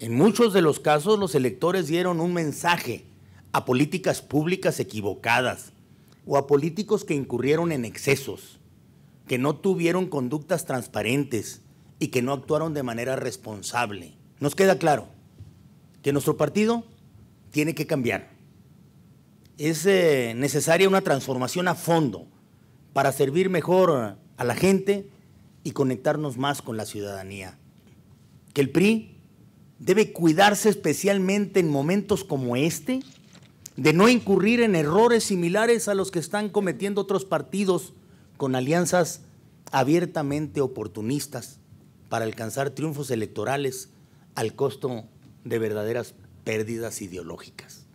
En muchos de los casos los electores dieron un mensaje a políticas públicas equivocadas o a políticos que incurrieron en excesos, que no tuvieron conductas transparentes y que no actuaron de manera responsable. Nos queda claro que nuestro partido tiene que cambiar. Es eh, necesaria una transformación a fondo para servir mejor a la gente y conectarnos más con la ciudadanía. Que el PRI debe cuidarse especialmente en momentos como este de no incurrir en errores similares a los que están cometiendo otros partidos con alianzas abiertamente oportunistas para alcanzar triunfos electorales al costo de verdaderas pérdidas ideológicas.